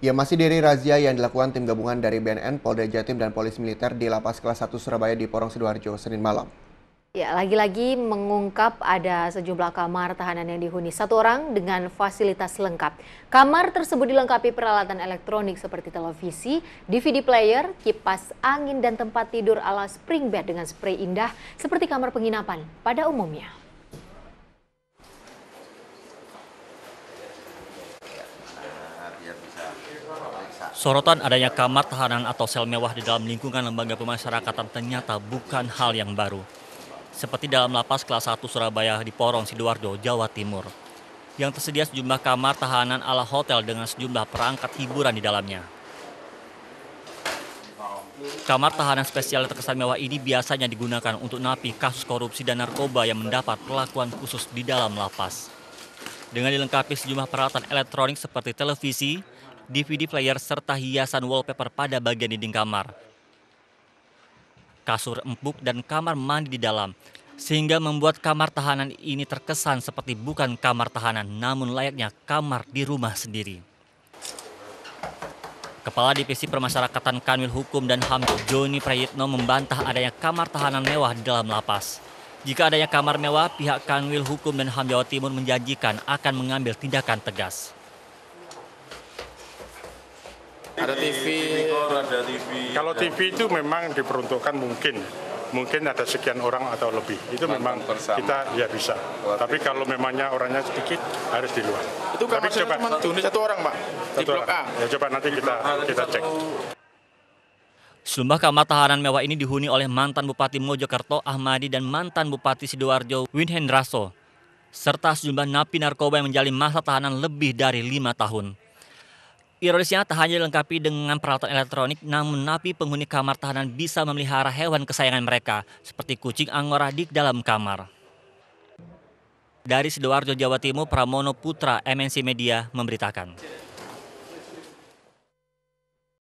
Ya masih dari razia yang dilakukan tim gabungan dari BNN, Polda Jatim, dan Polisi Militer di Lapas Kelas 1 Surabaya di Porong Sidoarjo, Senin malam. Ya, lagi-lagi mengungkap ada sejumlah kamar tahanan yang dihuni satu orang dengan fasilitas lengkap. Kamar tersebut dilengkapi peralatan elektronik seperti televisi, DVD player, kipas angin, dan tempat tidur ala spring bed dengan spray indah seperti kamar penginapan pada umumnya. Sorotan adanya kamar tahanan atau sel mewah di dalam lingkungan lembaga pemasyarakatan ternyata bukan hal yang baru. Seperti dalam lapas kelas 1 Surabaya di Porong, Sidoarjo, Jawa Timur. Yang tersedia sejumlah kamar tahanan ala hotel dengan sejumlah perangkat hiburan di dalamnya. Kamar tahanan spesial terkesan mewah ini biasanya digunakan untuk napi kasus korupsi dan narkoba yang mendapat perlakuan khusus di dalam lapas. Dengan dilengkapi sejumlah peralatan elektronik seperti televisi, DVD player, serta hiasan wallpaper pada bagian dinding kamar. Kasur empuk dan kamar mandi di dalam, sehingga membuat kamar tahanan ini terkesan seperti bukan kamar tahanan, namun layaknya kamar di rumah sendiri. Kepala Divisi Permasyarakatan Kanwil Hukum dan HAM Joni Prayitno membantah adanya kamar tahanan mewah di dalam lapas. Jika adanya kamar mewah, pihak Kanwil Hukum dan HAM Jawa Timur menjanjikan akan mengambil tindakan tegas ada TV. Ada TV. Kalau TV itu memang diperuntukkan mungkin mungkin ada sekian orang atau lebih. Itu Mantan memang bersama. kita ya bisa. Buat Tapi itu. kalau memangnya orangnya sedikit harus di luar. Itu Tapi coba satu, satu orang, Pak. Satu di blok A. Ya coba nanti kita kita cek. Sumbah kamar tahanan mewah ini dihuni oleh mantan Bupati Mojokerto Ahmadi dan mantan Bupati Sidoarjo Winhendraso serta sejumlah napi narkoba yang menjalani masa tahanan lebih dari lima tahun. Ironisnya tak hanya dilengkapi dengan peralatan elektronik, namun napi penghuni kamar tahanan bisa memelihara hewan kesayangan mereka, seperti kucing angora di dalam kamar. Dari Sidoarjo, Jawa Timur, Pramono Putra, MNC Media, memberitakan.